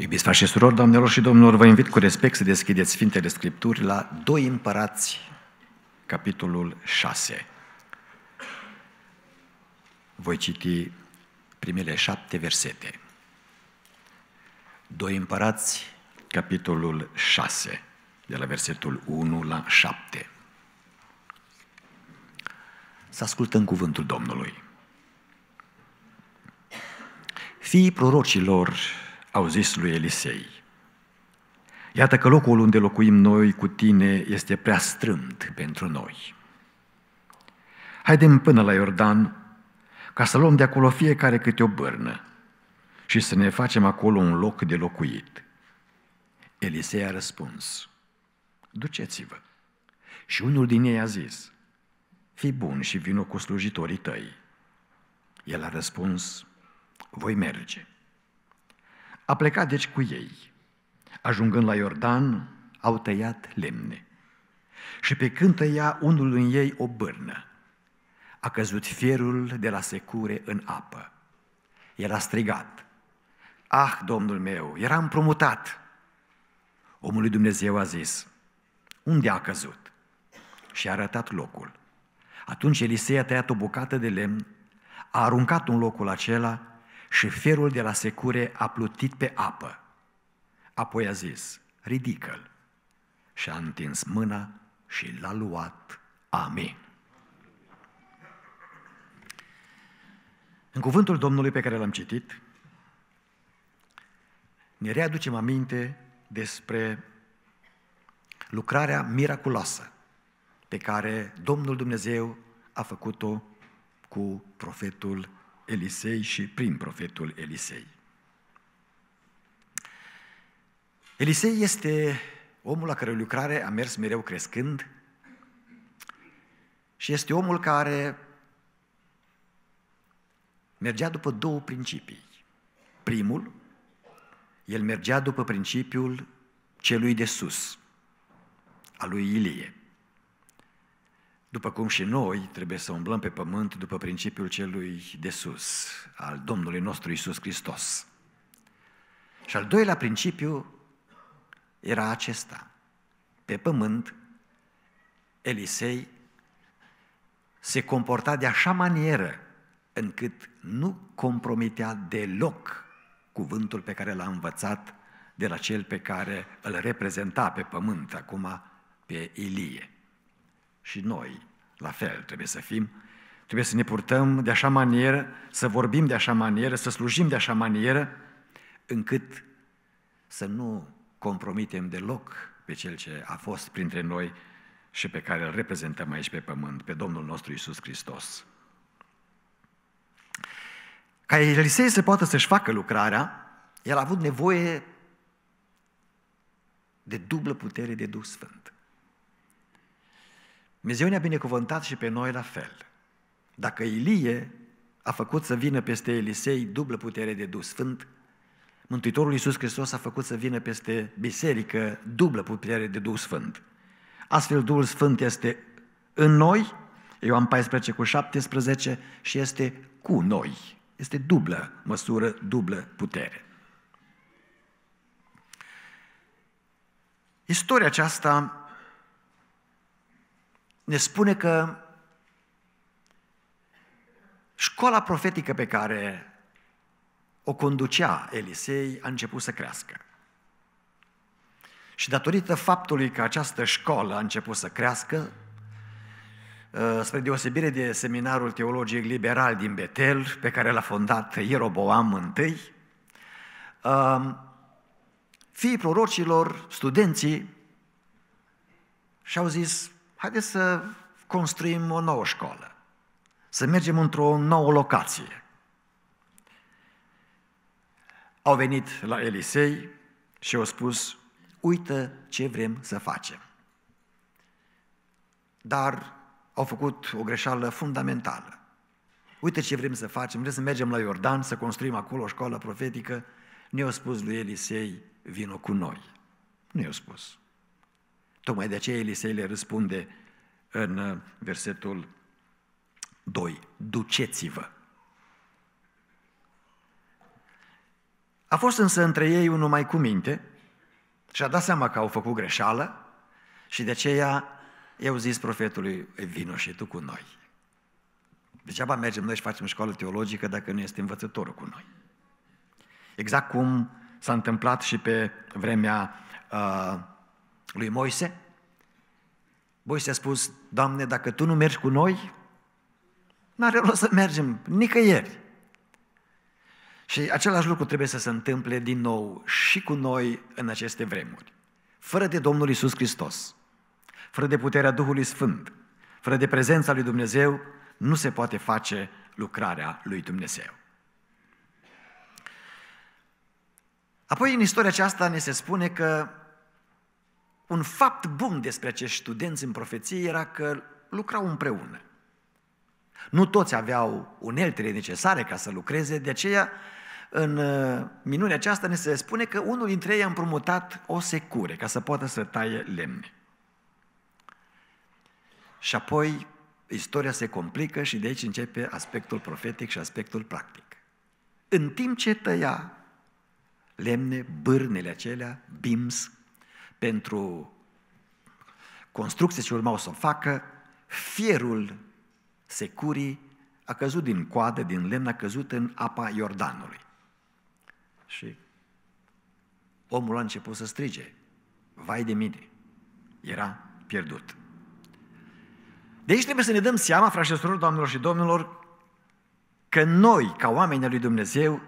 Iubiți frate și surori, doamnelor și domnilor, vă invit cu respect să deschideți Sfintele Scripturi la 2 Împărați, capitolul 6. Voi citi primele șapte versete. 2 Împărați, capitolul 6, de la versetul 1 la 7. Să ascultăm cuvântul Domnului. Fiii prorocilor au zis lui Elisei, Iată că locul unde locuim noi cu tine este prea strâmt pentru noi. Haidem până la Iordan ca să luăm de acolo fiecare câte o bârnă și să ne facem acolo un loc de locuit. Elisei a răspuns, duceți-vă. Și unul din ei a zis, fii bun și vină cu slujitorii tăi. El a răspuns, voi merge. A plecat deci cu ei. Ajungând la Iordan, au tăiat lemne. Și pe când tăia unul în ei o bârnă, a căzut fierul de la secure în apă. El a strigat, Ah, Domnul meu, era împrumutat! Omul lui Dumnezeu a zis, unde a căzut? Și a arătat locul. Atunci Elisei a tăiat o bucată de lemn, a aruncat un locul acela și ferul de la secure a plutit pe apă. Apoi a zis, ridică-l. Și a întins mâna și l-a luat. Amin. În cuvântul Domnului pe care l-am citit, ne readucem aminte despre lucrarea miraculoasă pe care Domnul Dumnezeu a făcut-o cu profetul Elisei și prin profetul Elisei. Elisei este omul la care lucrare a mers mereu crescând și este omul care mergea după două principii. Primul, el mergea după principiul celui de sus, al lui Ilie. După cum și noi trebuie să umblăm pe pământ după principiul celui de sus, al Domnului nostru Isus Hristos. Și al doilea principiu era acesta. Pe pământ, Elisei se comporta de așa manieră încât nu compromitea deloc cuvântul pe care l-a învățat de la cel pe care îl reprezenta pe pământ acum pe Ilie. Și noi, la fel, trebuie să fim, trebuie să ne purtăm de așa manieră, să vorbim de așa manieră, să slujim de așa manieră, încât să nu compromitem deloc pe Cel ce a fost printre noi și pe care îl reprezentăm aici pe pământ, pe Domnul nostru Isus Hristos. Ca Elisei să poată să-și facă lucrarea, el a avut nevoie de dublă putere de Duh Sfânt. Dumnezeu ne-a binecuvântat și pe noi la fel. Dacă Ilie a făcut să vină peste Elisei dublă putere de Duh Sfânt, Mântuitorul Iisus Hristos a făcut să vină peste biserică dublă putere de Duh Sfânt. Astfel Duhul Sfânt este în noi, Eu am 14 cu 17, și este cu noi. Este dublă măsură, dublă putere. Istoria aceasta ne spune că școala profetică pe care o conducea Elisei a început să crească. Și datorită faptului că această școală a început să crească, ă, spre deosebire de seminarul teologic liberal din Betel, pe care l-a fondat Ieroboam I, ă, fiii prorocilor, studenții, și-au zis, haideți să construim o nouă școală, să mergem într-o nouă locație. Au venit la Elisei și au spus, uită ce vrem să facem. Dar au făcut o greșeală fundamentală. Uite ce vrem să facem, vrem să mergem la Iordan, să construim acolo o școală profetică. Ne-au spus lui Elisei, vino cu noi. Nu i-au spus. Tocmai de aceea Elisei le răspunde în uh, versetul 2. Duceți-vă! A fost însă între ei unul mai cu minte și a dat seama că au făcut greșeală și de aceea au zis profetului, vino și tu cu noi. Degeaba mergem noi și facem școală teologică dacă nu este învățătorul cu noi. Exact cum s-a întâmplat și pe vremea uh, lui Moise? Moise a spus, Doamne, dacă Tu nu mergi cu noi, n-are rost să mergem nicăieri. Și același lucru trebuie să se întâmple din nou și cu noi în aceste vremuri. Fără de Domnul Isus Hristos, fără de puterea Duhului Sfânt, fără de prezența lui Dumnezeu, nu se poate face lucrarea lui Dumnezeu. Apoi, în istoria aceasta, ne se spune că un fapt bun despre acești studenți în profeție era că lucrau împreună. Nu toți aveau uneltele necesare ca să lucreze, de aceea în uh, minunea aceasta ne se spune că unul dintre ei a împrumutat o secure ca să poată să taie lemne. Și apoi istoria se complică și de aici începe aspectul profetic și aspectul practic. În timp ce tăia lemne, bârnele acelea, bims, pentru construcție ce urmau să o facă, fierul securii a căzut din coadă, din lemn, a căzut în apa Iordanului. Și omul a început să strige, vai de mine, era pierdut. De aici trebuie să ne dăm seama, frașesorilor, doamnelor și domnilor, că noi, ca oameni lui Dumnezeu,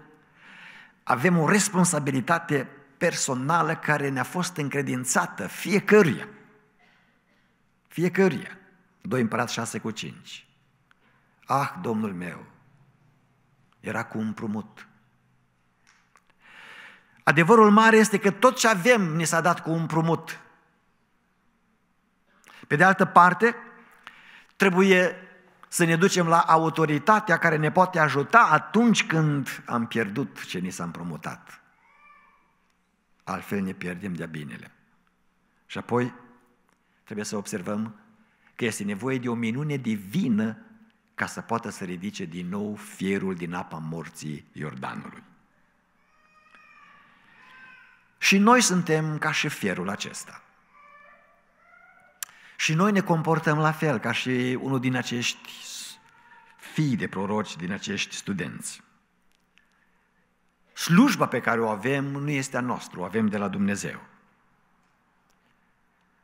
avem o responsabilitate personală care ne-a fost încredințată fiecăruia. Fiecăruia. 2 împărat 6 cu 5. Ah, Domnul meu, era cu împrumut. Adevărul mare este că tot ce avem ni s-a dat cu împrumut. Pe de altă parte, trebuie să ne ducem la autoritatea care ne poate ajuta atunci când am pierdut ce ni s-a împrumutat altfel ne pierdem de-a binele. Și apoi trebuie să observăm că este nevoie de o minune divină ca să poată să ridice din nou fierul din apa morții Iordanului. Și noi suntem ca și fierul acesta. Și noi ne comportăm la fel, ca și unul din acești fii de proroci, din acești studenți. Slujba pe care o avem nu este a noastră, o avem de la Dumnezeu.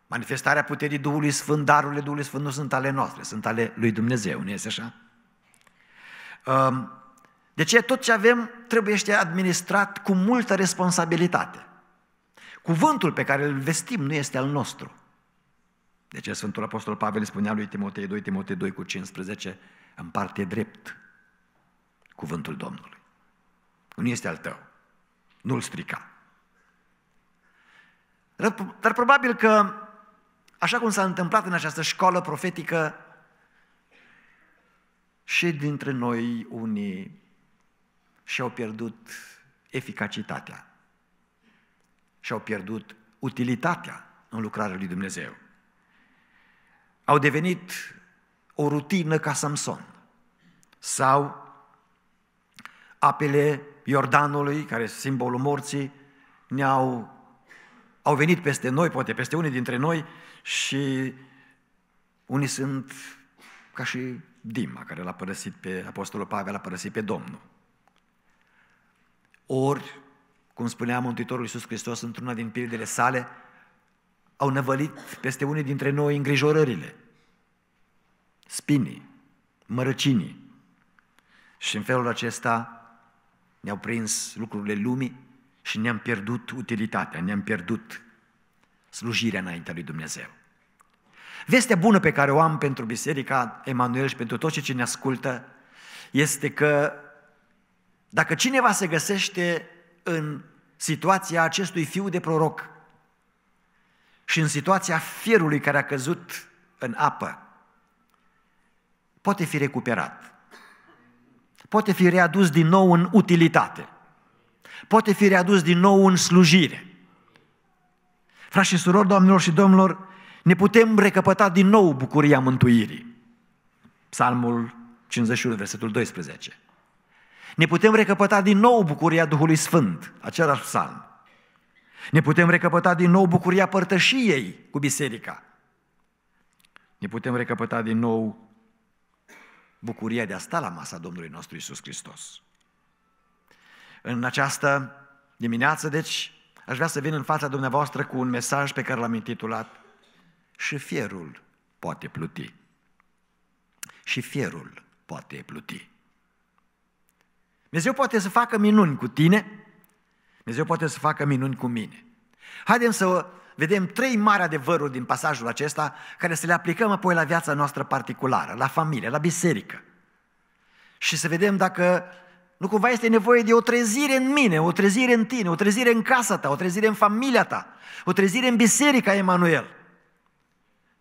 Manifestarea puterii Duhului Sfânt, darurile Duhului Sfânt nu sunt ale noastre, sunt ale lui Dumnezeu, nu este așa? Um, de ce tot ce avem trebuie este administrat cu multă responsabilitate. Cuvântul pe care îl vestim nu este al nostru. De ce Sfântul Apostol Pavel spunea lui Timotei 2, Timotei 2 cu 15, parte drept cuvântul Domnului. Nu este al tău. Nu-l strica. Dar probabil că, așa cum s-a întâmplat în această școală profetică, și dintre noi unii și-au pierdut eficacitatea, și-au pierdut utilitatea în lucrarea lui Dumnezeu. Au devenit o rutină ca Samson sau apele Iordanului, care este simbolul morții, ne-au au venit peste noi, poate peste unii dintre noi și unii sunt ca și Dima, care l-a părăsit pe Apostolul Pavel, l-a părăsit pe Domnul. Ori, cum spunea Mântuitorul Iisus Hristos într-una din pildele sale, au năvălit peste unii dintre noi îngrijorările, spinii, mărăcinii. Și în felul acesta ne-au prins lucrurile lumii și ne-am pierdut utilitatea, ne-am pierdut slujirea înaintea lui Dumnezeu. Vestea bună pe care o am pentru Biserica Emanuel și pentru toți cei ce ne ascultă este că dacă cineva se găsește în situația acestui fiu de proroc și în situația fierului care a căzut în apă, poate fi recuperat poate fi readus din nou în utilitate, poate fi readus din nou în slujire. Frați și surori, doamnelor și domnilor, ne putem recăpăta din nou bucuria mântuirii. Psalmul 51, versetul 12. Ne putem recăpăta din nou bucuria Duhului Sfânt, același psalm. Ne putem recăpăta din nou bucuria părtășiei cu biserica. Ne putem recăpăta din nou bucuria de a sta la masa Domnului nostru Isus Hristos. În această dimineață, deci, aș vrea să vin în fața dumneavoastră cu un mesaj pe care l-am intitulat Și fierul poate pluti. Și fierul poate pluti. Dumnezeu poate să facă minuni cu tine, Dumnezeu poate să facă minuni cu mine. Haideți să vedem trei mari adevăruri din pasajul acesta care să le aplicăm apoi la viața noastră particulară, la familie, la biserică. Și să vedem dacă nu cumva este nevoie de o trezire în mine, o trezire în tine, o trezire în casa ta, o trezire în familia ta, o trezire în biserica Emanuel.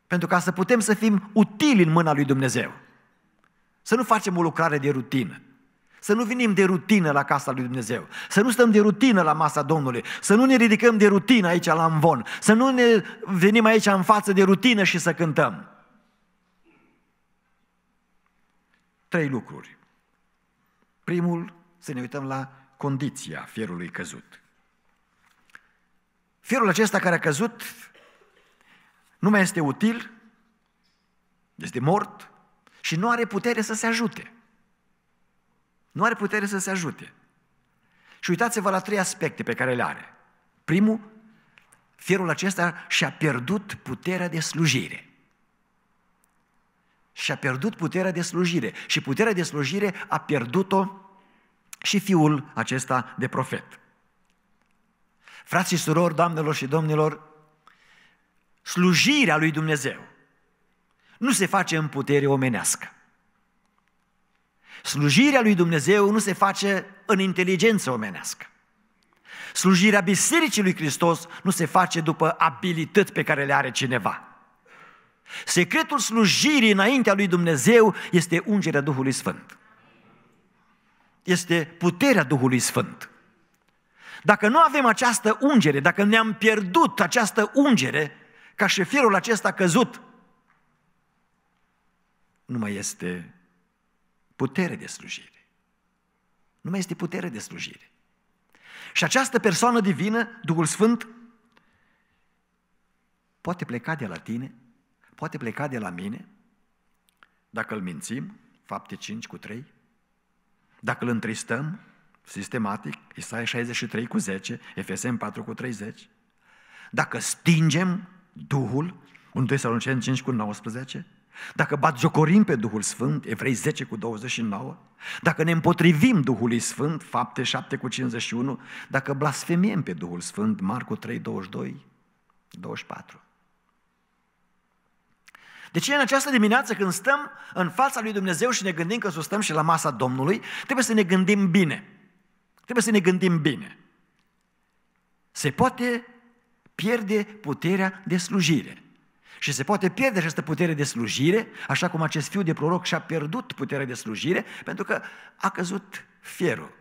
Pentru ca să putem să fim utili în mâna lui Dumnezeu. Să nu facem o lucrare de rutină. Să nu vinim de rutină la casa lui Dumnezeu. Să nu stăm de rutină la masa Domnului. Să nu ne ridicăm de rutină aici la învon. Să nu ne venim aici în față de rutină și să cântăm. Trei lucruri. Primul, să ne uităm la condiția fierului căzut. Fierul acesta care a căzut nu mai este util, este mort și nu are putere să se ajute. Nu are putere să se ajute. Și uitați-vă la trei aspecte pe care le are. Primul, fierul acesta și-a pierdut puterea de slujire. Și-a pierdut puterea de slujire. Și puterea de slujire a pierdut-o și fiul acesta de profet. Frații și surori, doamnelor și domnilor, slujirea lui Dumnezeu nu se face în putere omenească. Slujirea lui Dumnezeu nu se face în inteligență omenească. Slujirea Bisericii lui Hristos nu se face după abilități pe care le are cineva. Secretul slujirii înaintea lui Dumnezeu este ungerea Duhului Sfânt. Este puterea Duhului Sfânt. Dacă nu avem această ungere, dacă ne-am pierdut această ungere, ca șefierul acesta căzut, nu mai este putere de slujire. Nu mai este putere de slujire. Și această persoană divină, Duhul Sfânt, poate pleca de la tine, poate pleca de la mine, dacă îl mințim, fapte 5 cu 3, dacă îl întristăm, sistematic, Isaia 63 cu 10, Efesem 4 cu 30, dacă stingem Duhul, 1 Tesalonicen 5 cu 19, dacă bat jocorim pe Duhul Sfânt, Evrei 10 cu 29, dacă ne împotrivim Duhului Sfânt, fapte 7 cu 51, dacă blasfemiem pe Duhul Sfânt, Marcu 3, 22, 24. De deci, ce în această dimineață când stăm în fața lui Dumnezeu și ne gândim că stăm și la masa Domnului, trebuie să ne gândim bine. Trebuie să ne gândim bine. Se poate pierde puterea de slujire. Și se poate pierde această putere de slujire, așa cum acest fiu de proroc și-a pierdut puterea de slujire, pentru că a căzut fierul.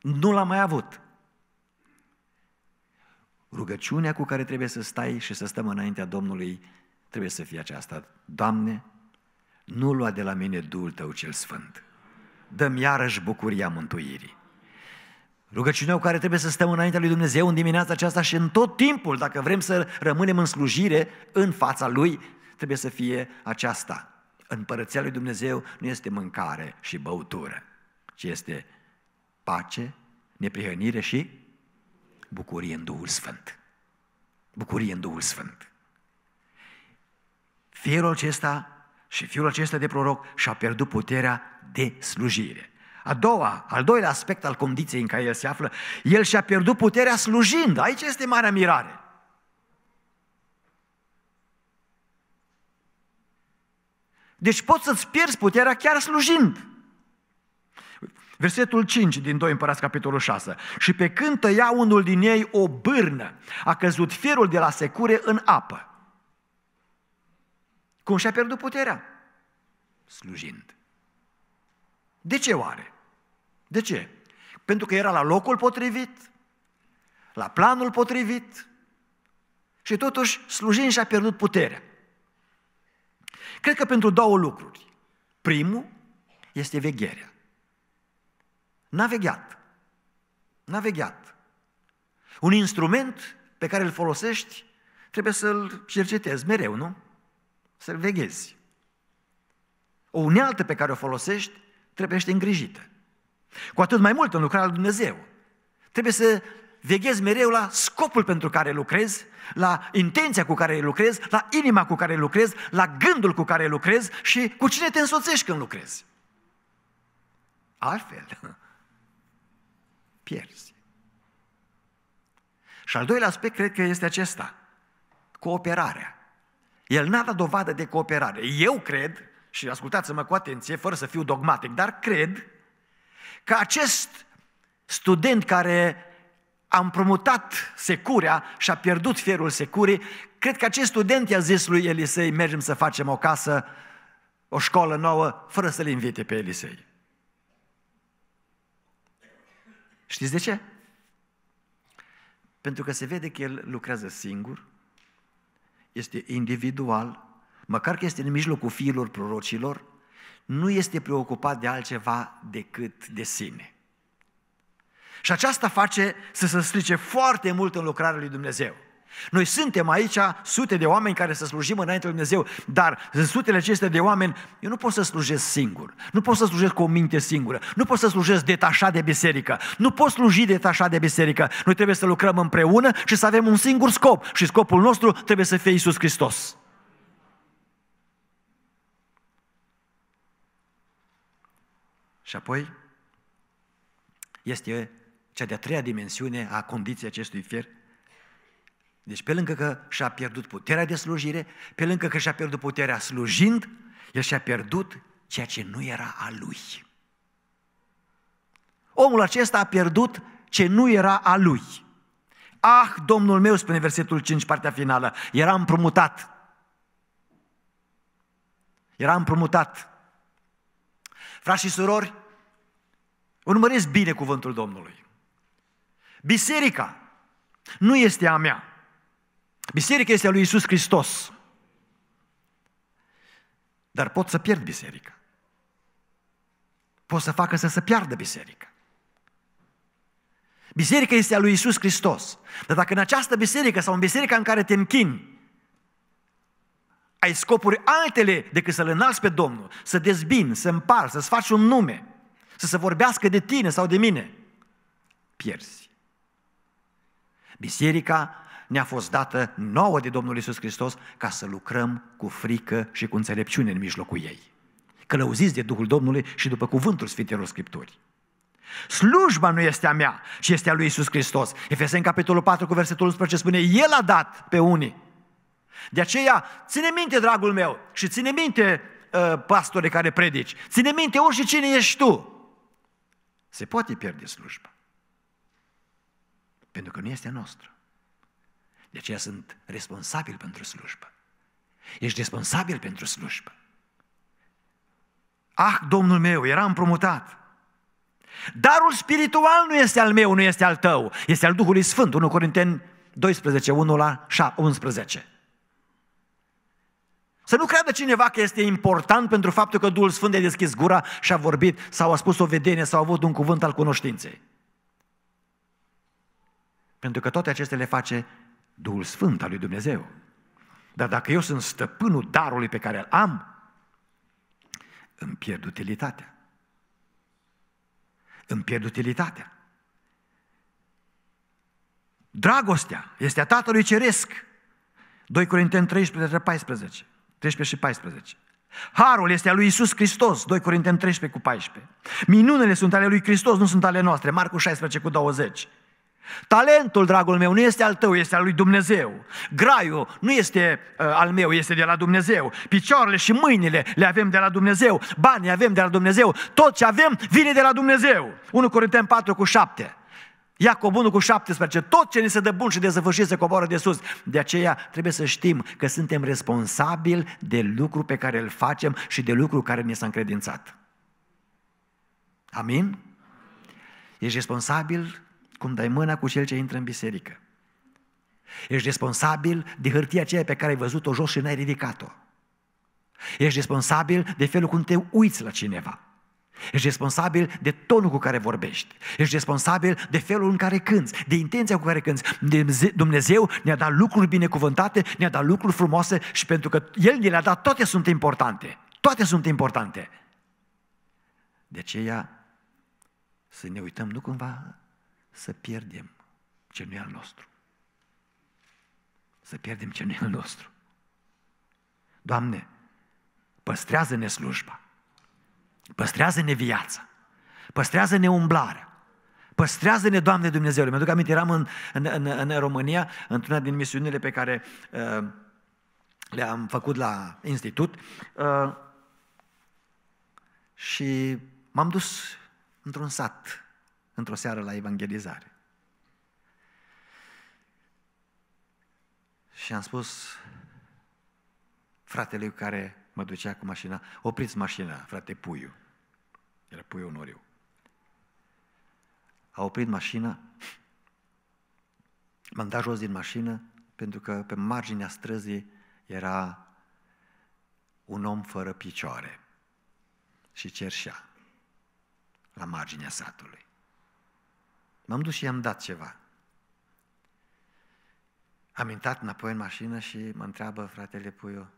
Nu l-a mai avut. Rugăciunea cu care trebuie să stai și să stăm înaintea Domnului trebuie să fie aceasta. Doamne, nu lua de la mine Duhul Tău cel Sfânt. Dă-mi iarăși bucuria mântuirii. Rugăciunea cu care trebuie să stăm înaintea lui Dumnezeu în dimineața aceasta și în tot timpul, dacă vrem să rămânem în slujire în fața Lui, trebuie să fie aceasta. Împărăția lui Dumnezeu nu este mâncare și băutură, ci este pace, neprihănire și bucurie în Duhul Sfânt. Bucurie în Duhul Sfânt. Fierul acesta și fiul acesta de proroc și-a pierdut puterea de slujire. A doua, al doilea aspect al condiției în care el se află, el și-a pierdut puterea slujind. Aici este marea mirare. Deci poți să-ți pierzi puterea chiar slujind. Versetul 5 din 2 Împărați, capitolul 6. Și pe când tăia unul din ei o bârnă, a căzut fierul de la secure în apă. Cum și-a pierdut puterea? Slujind. De ce oare? De ce? Pentru că era la locul potrivit, la planul potrivit și totuși slujind și-a pierdut puterea. Cred că pentru două lucruri. Primul este vegherea. N-a vegheat. N-a vegheat. Un instrument pe care îl folosești trebuie să-l cercetezi mereu, nu? Să-l veghezi. O unealtă pe care o folosești trebuie să te îngrijită. Cu atât mai mult în lucrarea lui Dumnezeu. Trebuie să veghezi mereu la scopul pentru care lucrezi, la intenția cu care lucrezi, la inima cu care lucrezi, la gândul cu care lucrezi și cu cine te însoțești când lucrezi. Altfel, pierzi. Și al doilea aspect cred că este acesta. Cooperarea. El n-a dat dovadă de cooperare. Eu cred, și ascultați-mă cu atenție, fără să fiu dogmatic, dar cred că acest student care a împrumutat securea și a pierdut fierul securii, cred că acest student i-a zis lui Elisei, mergem să facem o casă, o școală nouă, fără să-l invite pe Elisei. Știți de ce? Pentru că se vede că el lucrează singur, este individual, măcar că este în mijlocul fiilor prorocilor, nu este preocupat de altceva decât de sine. Și aceasta face să se strice foarte mult în lucrarea lui Dumnezeu. Noi suntem aici sute de oameni care să slujim înainte lui Dumnezeu, dar în sutele acestea de oameni, eu nu pot să slujesc singur, nu pot să slujesc cu o minte singură, nu pot să slujesc detașat de biserică, nu pot sluji detașat de biserică. Noi trebuie să lucrăm împreună și să avem un singur scop și scopul nostru trebuie să fie Isus Hristos. Și apoi este cea de-a treia dimensiune a condiției acestui fier. Deci pe lângă că și-a pierdut puterea de slujire, pe lângă că și-a pierdut puterea slujind, el și-a pierdut ceea ce nu era a lui. Omul acesta a pierdut ce nu era a lui. Ah, Domnul meu, spune versetul 5, partea finală, era împrumutat. Era împrumutat. Frați și surori, Urmăresc bine cuvântul Domnului. Biserica nu este a mea. Biserica este a lui Isus Hristos. Dar pot să pierd biserica. Pot să facă să se piardă biserica. Biserica este a lui Isus Hristos. Dar dacă în această biserică sau în biserica în care te închini, ai scopuri altele decât să-L înalți pe Domnul, să dezbin, să împar, să-ți faci un nume, să se vorbească de tine sau de mine, pierzi. Biserica ne-a fost dată nouă de Domnul Isus Hristos ca să lucrăm cu frică și cu înțelepciune în mijlocul ei. Călăuziți de Duhul Domnului și după cuvântul Sfintelor Scripturii. Slujba nu este a mea, ci este a lui Isus Hristos. Efeseni capitolul 4 cu versetul 11 spune, El a dat pe unii. De aceea, ține minte, dragul meu, și ține minte, uh, pastore care predici, ține minte orice cine ești tu. Se poate pierde slujba. Pentru că nu este a noastră. De aceea sunt responsabil pentru slujbă. Ești responsabil pentru slujbă. Ah, Domnul meu, era împrumutat. Darul spiritual nu este al meu, nu este al tău, este al Duhului Sfânt, 1 Corinteni 12, 1 la 11. Să nu creadă cineva că este important pentru faptul că Duhul Sfânt a deschis gura și a vorbit sau a spus o vedenie sau a avut un cuvânt al cunoștinței. Pentru că toate acestea le face Duhul Sfânt al lui Dumnezeu. Dar dacă eu sunt stăpânul darului pe care îl am, îmi pierd utilitatea. Îmi pierd utilitatea. Dragostea este a Tatălui Ceresc. 2 Corinteni 13, 14. 13 și 14. Harul este al lui Isus Hristos, 2 Corinteni 13 cu 14. Minunele sunt ale lui Hristos, nu sunt ale noastre, Marcu 16 cu 20. Talentul, dragul meu, nu este al tău, este al lui Dumnezeu. Graiul nu este uh, al meu, este de la Dumnezeu. Picioarele și mâinile le avem de la Dumnezeu. Banii avem de la Dumnezeu. Tot ce avem vine de la Dumnezeu. 1 Corinteni 4 cu 7. Iacob 1 cu 17, tot ce ni se dă bun și dezăvârșit se coboară de sus. De aceea trebuie să știm că suntem responsabili de lucru pe care îl facem și de lucru care ne s-a încredințat. Amin? Ești responsabil cum dai mâna cu cel ce intră în biserică. Ești responsabil de hârtia aceea pe care ai văzut-o jos și n-ai ridicat-o. Ești responsabil de felul cum te uiți la cineva. Ești responsabil de tonul cu care vorbești. Ești responsabil de felul în care cânți, de intenția cu care cânți. Dumnezeu ne-a dat lucruri binecuvântate, ne-a dat lucruri frumoase și pentru că El ne le-a dat, toate sunt importante. Toate sunt importante. De aceea să ne uităm, nu cumva să pierdem ce nu e al nostru. Să pierdem ce nu e al nostru. Doamne, păstrează-ne slujba Păstrează-ne viața. Păstrează-ne umblarea. Păstrează-ne, Doamne Dumnezeule. Mi-aduc aminte, eram în, în, în, în România, într-una din misiunile pe care uh, le-am făcut la institut uh, și m-am dus într-un sat, într-o seară la evangelizare. Și am spus fratelui care mă ducea cu mașina, opriți mașina, frate Puiu. Era Puiu Noriu. A oprit mașina, m-am dat jos din mașină, pentru că pe marginea străzii era un om fără picioare și cerșea la marginea satului. M-am dus și i-am dat ceva. Am intrat înapoi în mașină și mă întreabă fratele Puiu,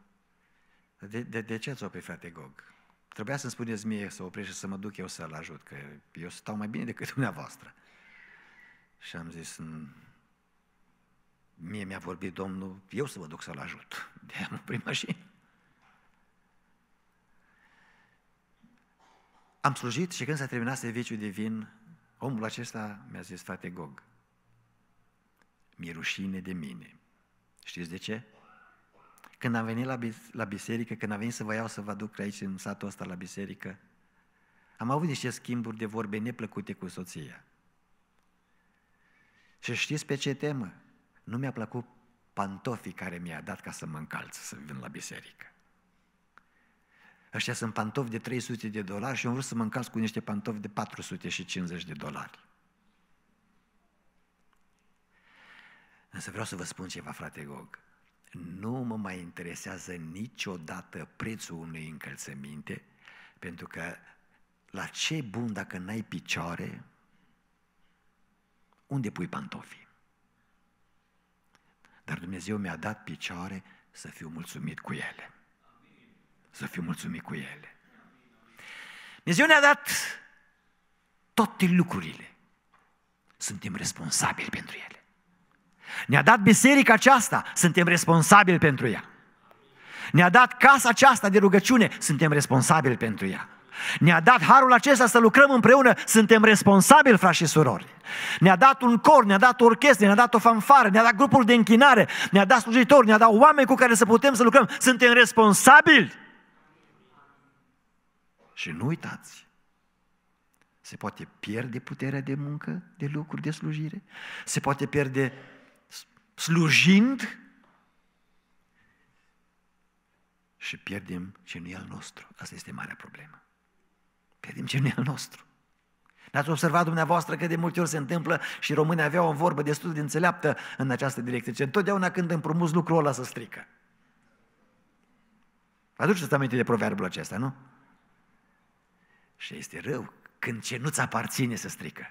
de, de, de ce ați oprit, frate Gog? Trebuia să-mi spuneți mie să oprești și să mă duc eu să-l ajut, că eu stau mai bine decât dumneavoastră. Și am zis, mie mi-a vorbit Domnul, eu să mă duc să-l ajut. de am oprit mașină. Am slujit și când s-a terminat serviciul divin, omul acesta mi-a zis, frate Gog, mi-e rușine de mine. Știți de ce? Când am venit la, biserică, când am venit să vă iau să vă duc aici în satul ăsta la biserică, am avut niște schimburi de vorbe neplăcute cu soția. Și știți pe ce temă? Nu mi-a plăcut pantofii care mi-a dat ca să mă încalț să vin la biserică. Ăștia sunt pantofi de 300 de dolari și am vrut să mă încalț cu niște pantofi de 450 de dolari. Însă vreau să vă spun ceva, frate Gog nu mă mai interesează niciodată prețul unei încălțăminte, pentru că la ce bun dacă n-ai picioare, unde pui pantofii? Dar Dumnezeu mi-a dat picioare să fiu mulțumit cu ele. Să fiu mulțumit cu ele. Dumnezeu ne-a dat toate lucrurile. Suntem responsabili pentru ele. Ne-a dat biserica aceasta, suntem responsabili pentru ea. Ne-a dat casa aceasta de rugăciune, suntem responsabili pentru ea. Ne-a dat harul acesta să lucrăm împreună, suntem responsabili, frați și surori. Ne-a dat un cor, ne-a dat o orchestră, ne-a dat o fanfară, ne-a dat grupul de închinare, ne-a dat slujitori, ne-a dat oameni cu care să putem să lucrăm. Suntem responsabili. Și nu uitați, se poate pierde puterea de muncă, de lucruri, de slujire, se poate pierde slujind și pierdem ce nu e al nostru. Asta este marea problemă. Pierdem ce nu e al nostru. N-ați observat dumneavoastră că de multe ori se întâmplă și românii aveau o vorbă destul de înțeleaptă în această direcție. Ce întotdeauna când împrumuți lucrul ăla să strică. Aduceți aminte de proverbul acesta, nu? Și este rău când ce nu-ți aparține să strică.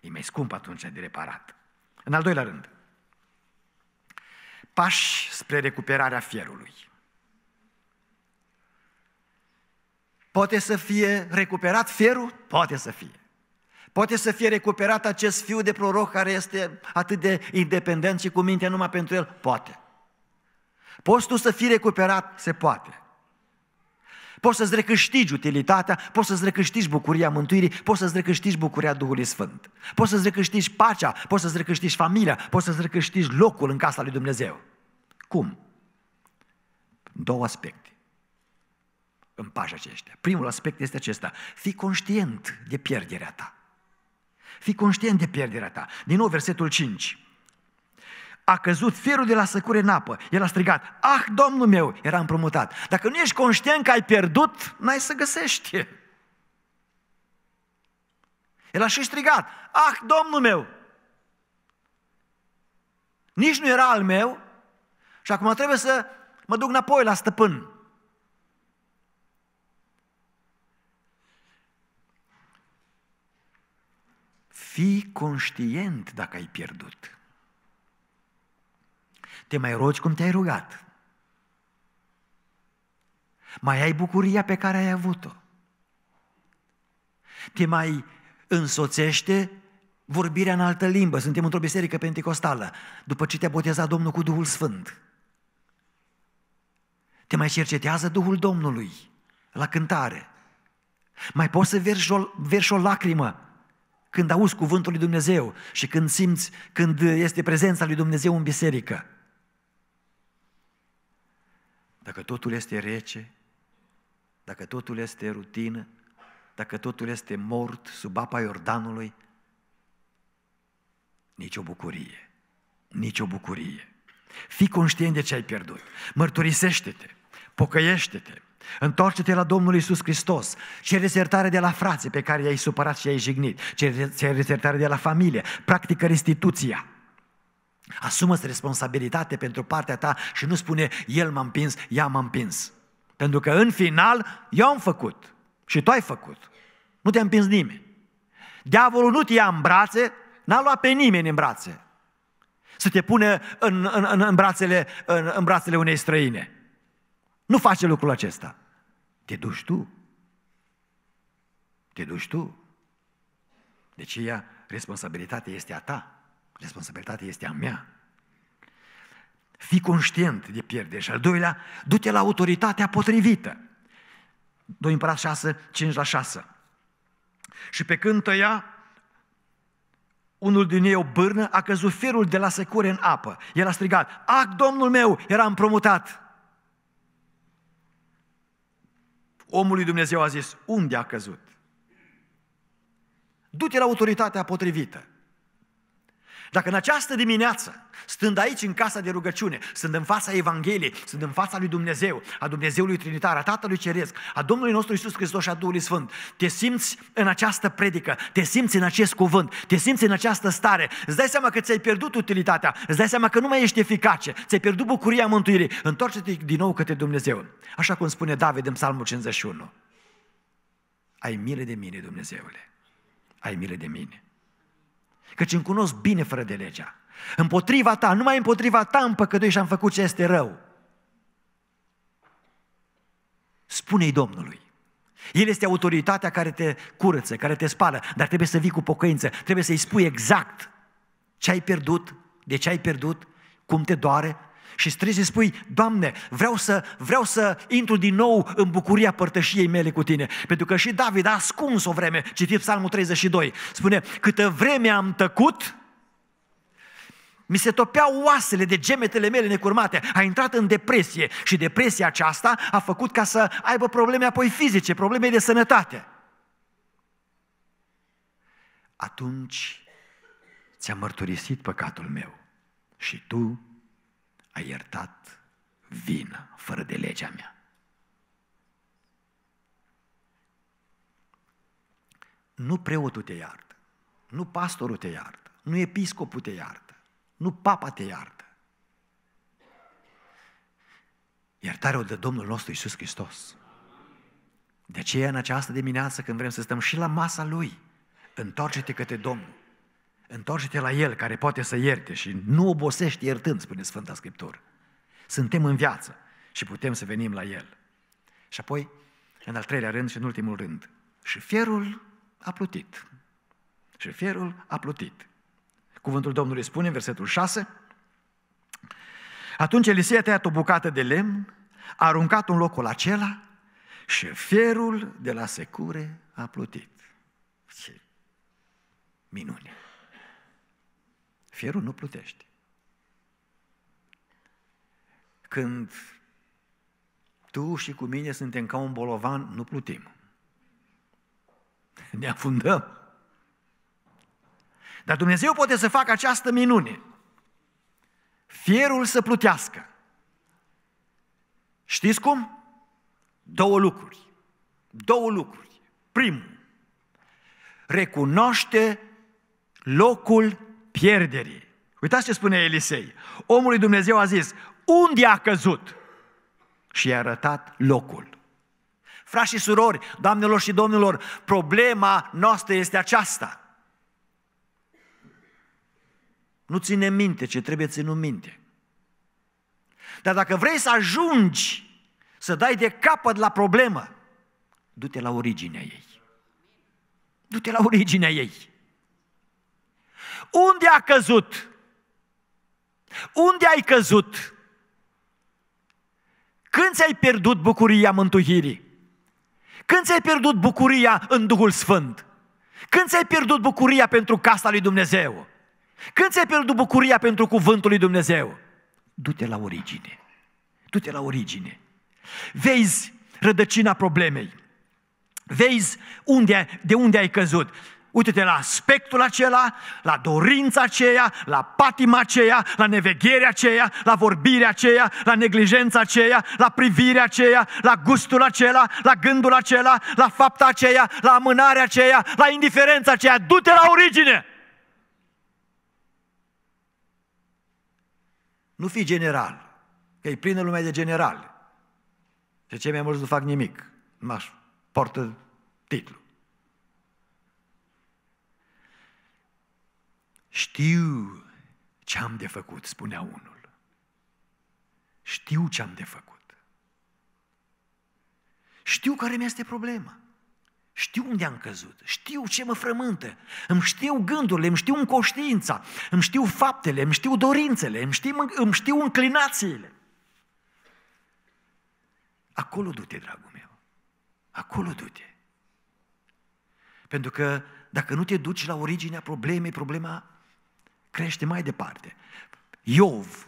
E mai scump atunci de reparat. În al doilea rând, pași spre recuperarea fierului. Poate să fie recuperat fierul? Poate să fie. Poate să fie recuperat acest fiu de proroc care este atât de independent și cu mintea numai pentru el? Poate. Poți tu să fii recuperat? Se poate. Poți să-ți recâștigi utilitatea, poți să-ți recâștigi bucuria mântuirii, poți să-ți recâștigi bucuria Duhului Sfânt. Poți să-ți recâștigi pacea, poți să-ți recâștigi familia, poți să-ți recâștigi locul în casa lui Dumnezeu. Cum? Două aspecte în pași aceștia. Primul aspect este acesta. Fii conștient de pierderea ta. Fii conștient de pierderea ta. Din nou versetul 5 a căzut firul de la săcure în apă. El a strigat, ah, Domnul meu, era împrumutat. Dacă nu ești conștient că ai pierdut, n-ai să găsești. El a și strigat, ah, Domnul meu, nici nu era al meu și acum trebuie să mă duc înapoi la stăpân. Fii conștient dacă ai pierdut. Te mai rogi cum te-ai rugat. Mai ai bucuria pe care ai avut-o. Te mai însoțește vorbirea în altă limbă. Suntem într-o biserică pentecostală, după ce te-a botezat Domnul cu Duhul Sfânt. Te mai cercetează Duhul Domnului la cântare. Mai poți să verși o, verși o lacrimă când auzi cuvântul lui Dumnezeu și când simți, când este prezența lui Dumnezeu în biserică dacă totul este rece, dacă totul este rutină, dacă totul este mort sub apa Iordanului, nicio bucurie, nicio bucurie. Fii conștient de ce ai pierdut. Mărturisește-te, pocăiește-te, Întoarce-te la Domnul Isus Hristos, cere iertare de la frații pe care i-ai supărat și i-ai jignit, cere iertare de la familie, practică restituția. Asumă-ți responsabilitate pentru partea ta și nu spune el m-a împins, ea m-a împins. Pentru că în final eu am făcut și tu ai făcut. Nu te-a împins nimeni. Diavolul nu te ia în brațe, n-a luat pe nimeni în brațe. Să te pune în, în, în, în, brațele, în, în brațele unei străine. Nu face lucrul acesta. Te duci tu. Te duci tu. Deci ea, responsabilitatea este a ta. Responsabilitatea este a mea. Fii conștient de pierdere. Și al doilea, du-te la autoritatea potrivită. 2 împărat 6, 5 la 6. Și pe când tăia, unul din ei o bârnă, a căzut firul de la secure în apă. El a strigat, ac, ah, domnul meu, era împrumutat. Omul lui Dumnezeu a zis, unde a căzut? Du-te la autoritatea potrivită. Dacă în această dimineață, stând aici în casa de rugăciune, sunt în fața Evangheliei, sunt în fața lui Dumnezeu, a Dumnezeului Trinitar, a Tatălui Ceresc, a Domnului nostru Isus Hristos și a Duhului Sfânt, te simți în această predică, te simți în acest cuvânt, te simți în această stare, îți dai seama că ți-ai pierdut utilitatea, îți dai seama că nu mai ești eficace, ți-ai pierdut bucuria mântuirii, întoarce-te din nou către Dumnezeu. Așa cum spune David în Psalmul 51. Ai milă de mine, Dumnezeule. Ai milă de mine. Căci îmi cunosc bine fără de legea. Împotriva ta, numai împotriva ta am păcătuit și am făcut ce este rău. Spune-i Domnului. El este autoritatea care te curăță, care te spală, dar trebuie să vii cu pocăință, trebuie să-i spui exact ce ai pierdut, de ce ai pierdut, cum te doare, și străzi și spui, Doamne, vreau să, vreau să intru din nou în bucuria părtășiei mele cu Tine. Pentru că și David a ascuns o vreme, citit Psalmul 32, spune, câtă vreme am tăcut, mi se topeau oasele de gemetele mele necurmate. A intrat în depresie și depresia aceasta a făcut ca să aibă probleme apoi fizice, probleme de sănătate. Atunci ți-am mărturisit păcatul meu și tu a iertat vină fără de legea mea. Nu preotul te iartă, nu pastorul te iartă, nu episcopul te iartă, nu papa te iartă. Iertarea o dă Domnul nostru Isus Hristos. De aceea, în această dimineață, când vrem să stăm și la masa Lui, întoarce-te către Domnul. Întoarce-te la El care poate să ierte și nu obosești iertând, spune Sfânta Scriptură. Suntem în viață și putem să venim la El. Și apoi, în al treilea rând și în ultimul rând, și fierul a plutit. Și fierul a plutit. Cuvântul Domnului spune în versetul 6, Atunci Elisei a tăiat o bucată de lemn, a aruncat un locul acela și fierul de la secure a plutit. Ce minune! Fierul nu plutește. Când tu și cu mine suntem ca un bolovan, nu plutim. Ne afundăm. Dar Dumnezeu poate să facă această minune. Fierul să plutească. Știți cum? Două lucruri. Două lucruri. Primul, recunoaște locul pierderii. Uitați ce spune Elisei. Omul lui Dumnezeu a zis, unde a căzut? Și i-a arătat locul. Frați și surori, doamnelor și domnilor, problema noastră este aceasta. Nu ține minte ce trebuie ținut minte. Dar dacă vrei să ajungi să dai de capăt la problemă, du-te la originea ei. Du-te la originea ei. Unde a căzut? Unde ai căzut? Când ți-ai pierdut bucuria mântuirii? Când ți-ai pierdut bucuria în Duhul Sfânt? Când ți-ai pierdut bucuria pentru casa lui Dumnezeu? Când ți-ai pierdut bucuria pentru cuvântul lui Dumnezeu? Du-te la origine. Du-te la origine. Vezi rădăcina problemei. Vezi unde, de unde ai căzut. Uite-te la aspectul acela, la dorința aceea, la patima aceea, la nevegherea aceea, la vorbirea aceea, la neglijența aceea, la privirea aceea, la gustul acela, la gândul acela, la fapta aceea, la amânarea aceea, la indiferența aceea. Du-te la origine! Nu fi general, că e plină lumea de general. Și cei mai mulți nu fac nimic, aș poartă titlu. Știu ce am de făcut, spunea unul. Știu ce am de făcut. Știu care mi este problema. Știu unde am căzut, știu ce mă frământă, îmi știu gândurile, îmi știu conștiința. îmi știu faptele, îmi știu dorințele, îmi știu, îmi știu înclinațiile. Acolo du-te, dragul meu. Acolo du-te. Pentru că dacă nu te duci la originea problemei, problema crește mai departe. Iov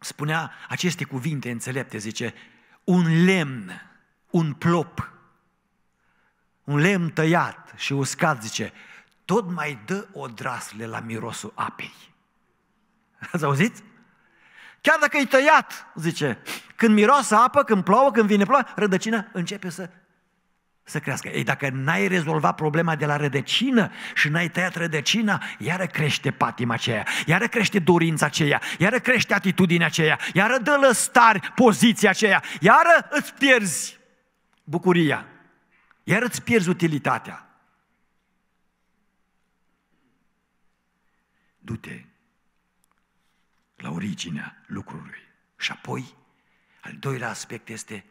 spunea aceste cuvinte înțelepte, zice, un lemn, un plop, un lemn tăiat și uscat, zice, tot mai dă odrasle la mirosul apei. Ați auzit? Chiar dacă e tăiat, zice, când miroase apă, când plouă, când vine ploaie, rădăcina începe să să crească. Ei, dacă n-ai rezolvat problema de la rădăcină și n-ai tăiat rădăcina, iară crește patima aceea, iară crește dorința aceea, iară crește atitudinea aceea, iară dă lăstari poziția aceea, iară îți pierzi bucuria, iară îți pierzi utilitatea. Du-te la originea lucrului. Și apoi, al doilea aspect este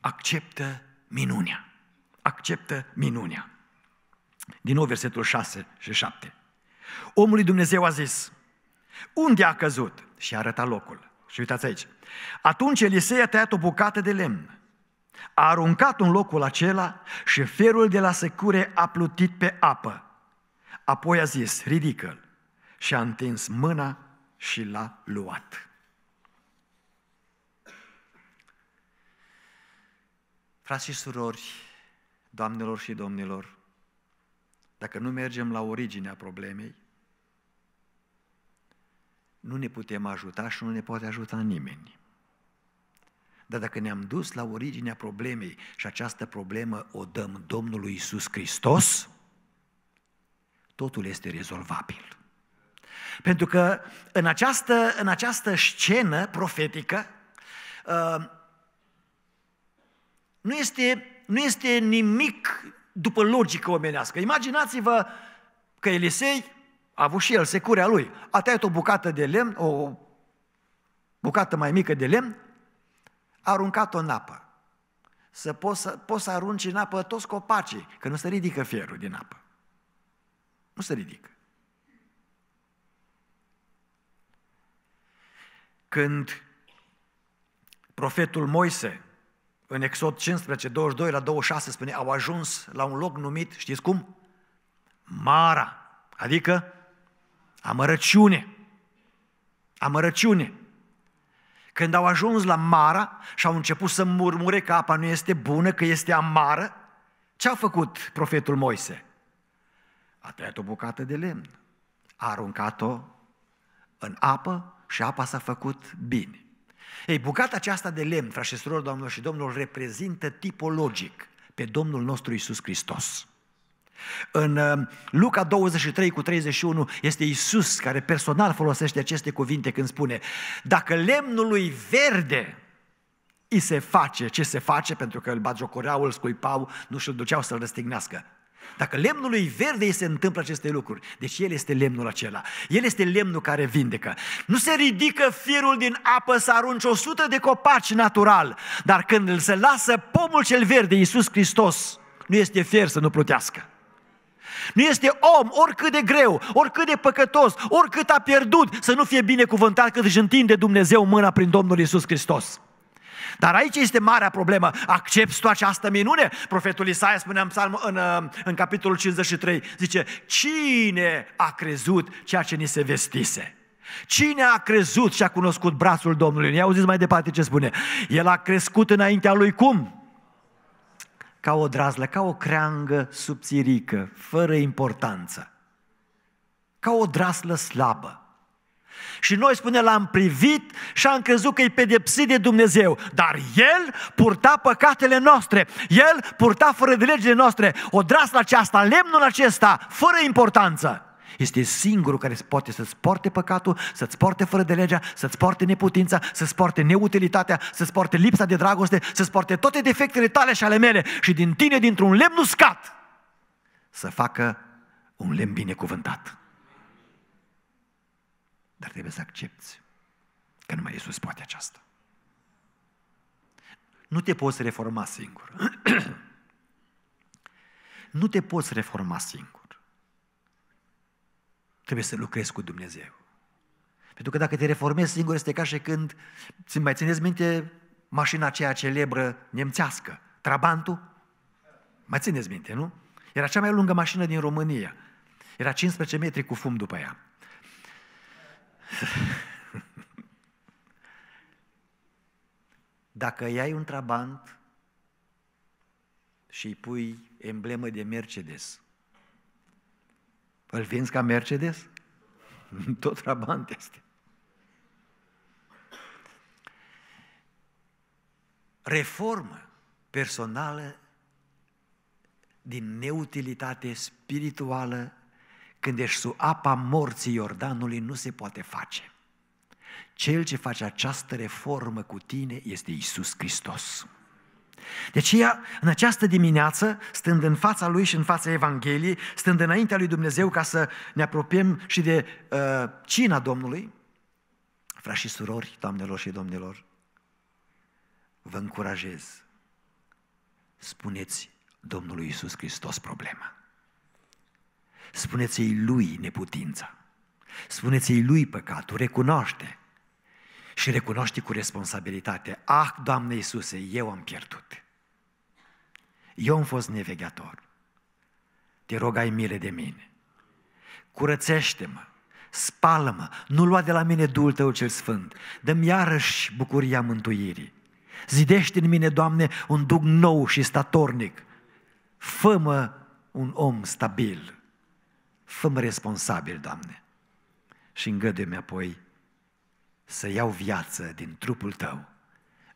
acceptă minunea acceptă minunea. Din nou versetul 6 și 7. Omul lui Dumnezeu a zis, unde a căzut? Și a arătat locul. Și uitați aici. Atunci Elisei a tăiat o bucată de lemn, a aruncat un locul acela și ferul de la secure a plutit pe apă. Apoi a zis, ridică-l. Și a întins mâna și l-a luat. Frați și surori, Doamnelor și domnilor, dacă nu mergem la originea problemei, nu ne putem ajuta și nu ne poate ajuta nimeni. Dar dacă ne-am dus la originea problemei și această problemă o dăm Domnului Isus Hristos, totul este rezolvabil. Pentru că în această, în această scenă profetică uh, nu este nu este nimic după logică omenească. Imaginați-vă că Elisei a avut și el securea lui. A tăiat o bucată de lemn, o bucată mai mică de lemn, a aruncat-o în apă. Să poți, să poți să arunci în apă toți copacii, că nu se ridică fierul din apă. Nu se ridică. Când profetul Moise în Exod 15, 22 la 26 spune, au ajuns la un loc numit, știți cum? Mara, adică amărăciune. Amărăciune. Când au ajuns la Mara și au început să murmure că apa nu este bună, că este amară, ce a făcut profetul Moise? A tăiat o bucată de lemn, a aruncat-o în apă și apa s-a făcut bine. Ei, bucata aceasta de lemn, frate și surori, doamnelor și domnilor, reprezintă tipologic pe Domnul nostru Isus Hristos. În uh, Luca 23 cu 31 este Isus care personal folosește aceste cuvinte când spune Dacă lemnului verde îi se face ce se face, pentru că îl bagiocoreau, îl scuipau, nu și-l duceau să-l răstignească. Dacă lemnul lui verde îi se întâmplă aceste lucruri, deci el este lemnul acela. El este lemnul care vindecă. Nu se ridică firul din apă să arunce o sută de copaci natural, dar când îl se lasă pomul cel verde, Iisus Hristos, nu este fier să nu plutească. Nu este om, oricât de greu, oricât de păcătos, oricât a pierdut, să nu fie binecuvântat cât își întinde Dumnezeu mâna prin Domnul Iisus Hristos. Dar aici este marea problemă. Accepți tu această minune? Profetul Isaia spunea în, psalm, în, uh, în capitolul 53, zice, cine a crezut ceea ce ni se vestise? Cine a crezut și a cunoscut brațul Domnului? Ne auziți mai departe ce spune. El a crescut înaintea lui cum? Ca o drazlă, ca o creangă subțirică, fără importanță. Ca o draslă slabă și noi, spune, l-am privit și am crezut că e pedepsit de Dumnezeu. Dar El purta păcatele noastre. El purta fără de legile noastre. O Odrasla aceasta, lemnul acesta, fără importanță. Este singurul care poate să-ți poarte păcatul, să-ți poarte fără de legea, să-ți poarte neputința, să-ți poarte neutilitatea, să-ți poarte lipsa de dragoste, să-ți poarte toate defectele tale și ale mele și din tine, dintr-un lemn uscat, să facă un lemn binecuvântat. Dar trebuie să accepti că numai Iisus poate aceasta. Nu te poți reforma singur. nu te poți reforma singur. Trebuie să lucrezi cu Dumnezeu. Pentru că dacă te reformezi singur, este ca și când, ți mai țineți minte mașina aceea celebră nemțească, Trabantul? Mai țineți minte, nu? Era cea mai lungă mașină din România. Era 15 metri cu fum după ea. Dacă iai un trabant și îi pui emblemă de Mercedes, îl vinzi ca Mercedes? Tot trabant este. Reformă personală din neutilitate spirituală când ești sub apa morții Iordanului, nu se poate face. Cel ce face această reformă cu tine este Isus Hristos. Deci ea, în această dimineață, stând în fața Lui și în fața Evangheliei, stând înaintea Lui Dumnezeu ca să ne apropiem și de uh, cina Domnului, frași și surori, doamnelor și domnilor, vă încurajez, spuneți Domnului Isus Hristos problema. Spuneți-i lui neputința. Spuneți-i lui păcatul, recunoaște. Și recunoaște cu responsabilitate. Ah, Doamne Iisuse, eu am pierdut. Eu am fost nevegător. Te rog, ai mire de mine. Curățește-mă, spală-mă, nu lua de la mine Duhul Tău cel Sfânt. Dă-mi iarăși bucuria mântuirii. Zidește în mine, Doamne, un duc nou și statornic. Fă-mă un om stabil fă responsabil, Doamne, și îngăduie-mi apoi să iau viață din trupul Tău,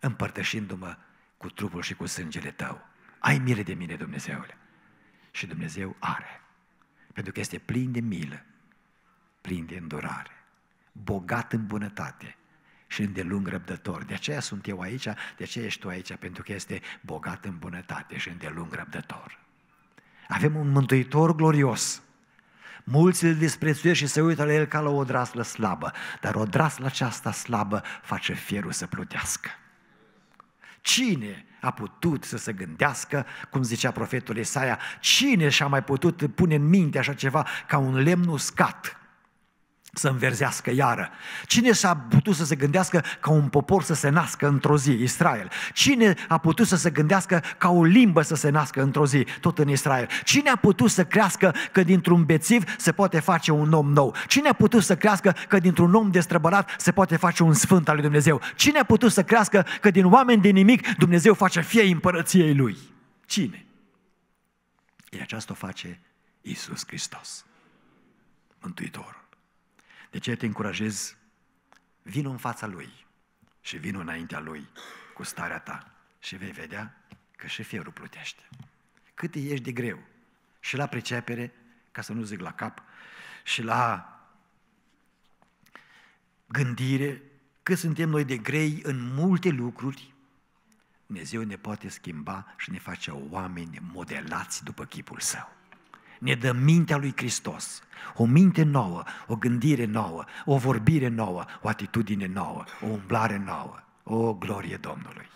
împărtășindu-mă cu trupul și cu sângele Tău. Ai milă de mine, Dumnezeule! Și Dumnezeu are, pentru că este plin de milă, plin de îndurare, bogat în bunătate și îndelung răbdător. De aceea sunt eu aici, de aceea ești tu aici, pentru că este bogat în bunătate și îndelung răbdător. Avem un mântuitor glorios, Mulți îl disprețuiesc și se uită la el ca la o draslă slabă, dar o draslă aceasta slabă face fierul să plutească. Cine a putut să se gândească, cum zicea profetul Isaia, cine și-a mai putut pune în minte așa ceva ca un lemn uscat? să înverzească iară? Cine s a putut să se gândească ca un popor să se nască într-o zi? Israel. Cine a putut să se gândească ca o limbă să se nască într-o zi? Tot în Israel. Cine a putut să crească că dintr-un bețiv se poate face un om nou? Cine a putut să crească că dintr-un om destrăbărat se poate face un sfânt al lui Dumnezeu? Cine a putut să crească că din oameni de nimic Dumnezeu face fie împărăției lui? Cine? Iar aceasta o face Isus Hristos, Mântuitorul. De ce te încurajez? Vino în fața Lui și vino înaintea Lui cu starea ta și vei vedea că și fierul plutește. Cât ești de greu și la pricepere, ca să nu zic la cap, și la gândire, cât suntem noi de grei în multe lucruri, Dumnezeu ne poate schimba și ne face oameni modelați după chipul său ne dă mintea lui Hristos. O minte nouă, o gândire nouă, o vorbire nouă, o atitudine nouă, o umblare nouă. O glorie Domnului!